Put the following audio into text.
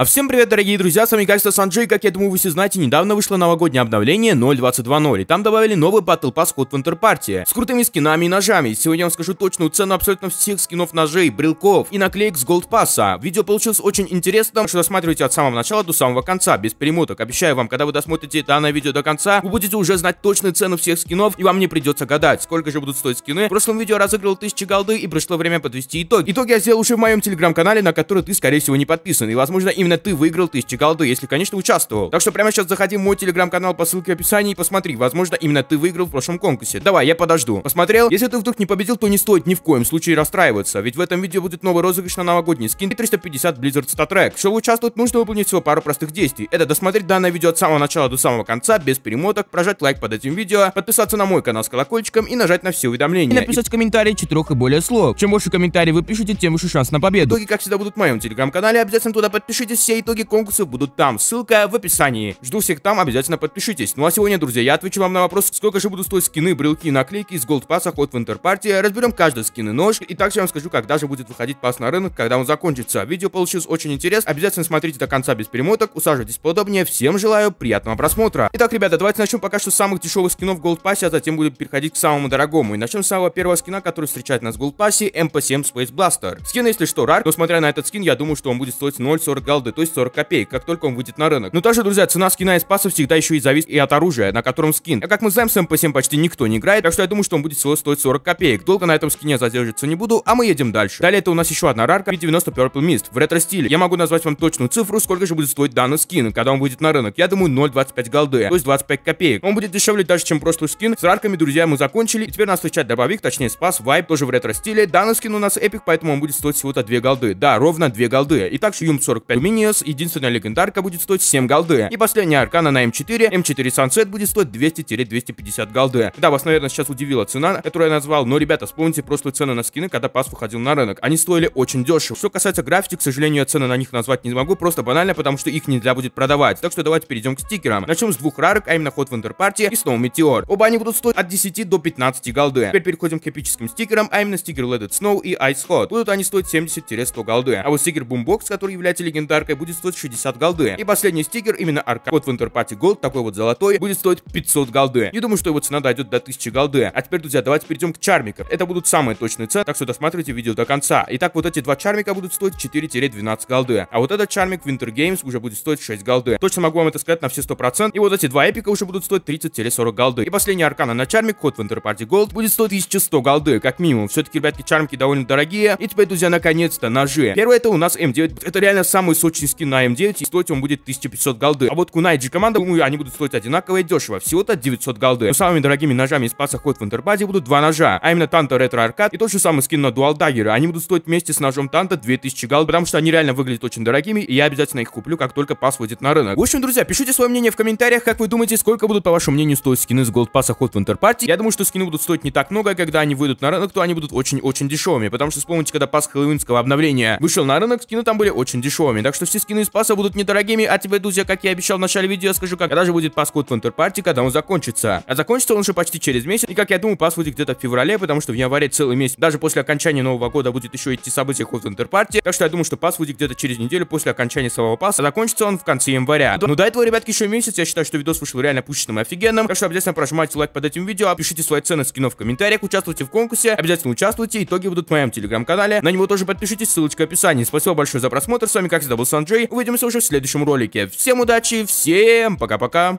А всем привет, дорогие друзья, с вами Кайста Санджей, как я думаю вы все знаете, недавно вышло новогоднее обновление 0.22.0, и там добавили новый Battle Pass Hot Winter Party, с крутыми скинами и ножами, сегодня я вам скажу точную цену абсолютно всех скинов ножей, брелков и наклеек с Gold Pass. Видео получилось очень интересным, что досматривайте от самого начала до самого конца, без перемоток, обещаю вам, когда вы досмотрите данное видео до конца, вы будете уже знать точную цену всех скинов, и вам не придется гадать, сколько же будут стоить скины, в прошлом видео разыгрывал 1000 голды, и пришло время подвести итог. Итог я сделал уже в моем телеграм-канале, на который ты, скорее всего, не подписан, и возможно именно именно ты выиграл тысячи голды, если, конечно, участвовал. Так что прямо сейчас заходи в мой телеграм-канал по ссылке в описании и посмотри, возможно, именно ты выиграл в прошлом конкурсе. Давай, я подожду. Посмотрел? Если ты вдруг не победил, то не стоит ни в коем случае расстраиваться, ведь в этом видео будет новый розыгрыш на новогодний скин и 350 Blizzard Statrack. Чтобы участвовать, нужно выполнить всего пару простых действий. Это досмотреть данное видео от самого начала до самого конца, без перемоток, прожать лайк под этим видео, подписаться на мой канал с колокольчиком и нажать на все уведомления. И написать в комментарии четырех и более слов. Чем больше комментариев вы пишете, тем выше шанс на победу. Итоги, как всегда, будут в моем телеграм-канале, обязательно туда подпишитесь все итоги конкурса будут там, ссылка в описании. Жду всех там, обязательно подпишитесь. Ну а сегодня, друзья, я отвечу вам на вопрос, сколько же будут стоить скины, брелки и наклейки из Gold Pass от в Party. Разберем каждый скин и нож, и также я вам скажу, когда же будет выходить пас на рынок, когда он закончится. Видео получилось очень интересно, обязательно смотрите до конца без перемоток, усаживайтесь поудобнее, всем желаю приятного просмотра. Итак, ребята, давайте начнем пока что с самых дешевых скинов в Gold Pass, а затем будем переходить к самому дорогому. И начнем с самого первого скина, который встречает нас в Gold Pass, MP7 Space Blaster. Скин, если что, рар, но смотря на этот скин, я думаю, что он будет стоить 0.40 голды голды, то есть 40 копеек, как только он выйдет на рынок. Но ну также, друзья, цена скина из паса всегда еще и зависит и от оружия, на котором скин. А как мы знаем, с МП7 почти никто не играет, так что я думаю, что он будет всего стоить 40 копеек. Долго на этом скине задерживаться не буду, а мы едем дальше. Далее это у нас еще одна рарка, 90 Purple Mist, в ретро-стиле. Я могу назвать вам точную цифру, сколько же будет стоить данный скин, когда он выйдет на рынок. Я думаю, 0.25 голды, то есть 25 копеек. Он будет дешевле даже, чем прошлый скин. С рарками, друзья, мы закончили. И теперь нас встречает добавик, точнее спас, вайп, тоже в ретро-стиле. Данный скин у нас эпик, поэтому он будет стоить всего-то 2 голды. Да, ровно 2 голды. И также юм 45 Миниос, единственная легендарка будет стоить 7 голды. И последняя аркана на М4, эм М4 эм Sunset будет стоить 200-250 голды. Да, вас, наверное, сейчас удивила цена, которую я назвал, но, ребята, вспомните прошлые цены на скины, когда Пас выходил на рынок. Они стоили очень дешево. Что касается графики к сожалению, я цены на них назвать не могу, просто банально, потому что их нельзя будет продавать. Так что давайте перейдем к стикерам. Начнем с двух рарок, а именно ход в Party и Snow метеор Оба они будут стоить от 10 до 15 голды. Теперь переходим к эпическим стикерам, а именно стикер Leaded Snow и Ice Hot. Будут они стоить 70-100 голды. А вот стикер Boombox, который является легендарным, аркой будет стоить 60 голды. И последний стикер, именно арка вот в Party Gold, такой вот золотой, будет стоить 500 голды. Не думаю, что его цена дойдет до 1000 голды. А теперь, друзья, давайте перейдем к чармикам. Это будут самые точные цены, так что досматривайте видео до конца. Итак, вот эти два чармика будут стоить 4-12 голды. А вот этот чармик Winter Games уже будет стоить 6 голды. Точно могу вам это сказать на все 100%. И вот эти два эпика уже будут стоить 30-40 голды. И последняя аркана на чармик, код в Party Gold, будет стоить 1100 голды, как минимум. Все-таки, ребятки, чармики довольно дорогие. И теперь, друзья, наконец-то ножи. Первое это у нас М9. Это реально самый сочный точный скин на М9, и стоить он будет 1500 голды. А вот Кунайджи команда, думаю, они будут стоить одинаково и дешево, всего-то 900 голды. Но самыми дорогими ножами из паса ход в интербазе будут два ножа, а именно Танта Ретро Аркад и тот же самый скин на Дуал Даггера. Они будут стоить вместе с ножом Танта 2000 голд, потому что они реально выглядят очень дорогими, и я обязательно их куплю, как только пас выйдет на рынок. В общем, друзья, пишите свое мнение в комментариях, как вы думаете, сколько будут, по вашему мнению, стоить скины с голд паса ход в интерпарте. Я думаю, что скины будут стоить не так много, а когда они выйдут на рынок, то они будут очень-очень дешевыми, потому что вспомните, когда пас хэллоуинского обновления вышел на рынок, скины там были очень дешевыми, так что что все скины из паса будут недорогими, а тебе, друзья, как я обещал в начале видео, скажу, как даже будет паскуд в интерпарте, когда он закончится. А закончится он уже почти через месяц, и как я думаю, пас будет где-то в феврале, потому что в январе целый месяц, даже после окончания Нового года будет еще идти события ход в интерпарте. так что я думаю, что пас будет где-то через неделю после окончания самого паса, а закончится он в конце января. Но ну, до этого, ребятки, еще месяц, я считаю, что видос вышел реально пущенным и офигенным, так что обязательно прожимайте лайк под этим видео, пишите свои цены скинов в комментариях, участвуйте в конкурсе, обязательно участвуйте, итоги будут в моем телеграм-канале, на него тоже подпишитесь, ссылочка в описании. Спасибо большое за просмотр, с вами как всегда был Санджей. Увидимся уже в следующем ролике. Всем удачи, всем пока-пока.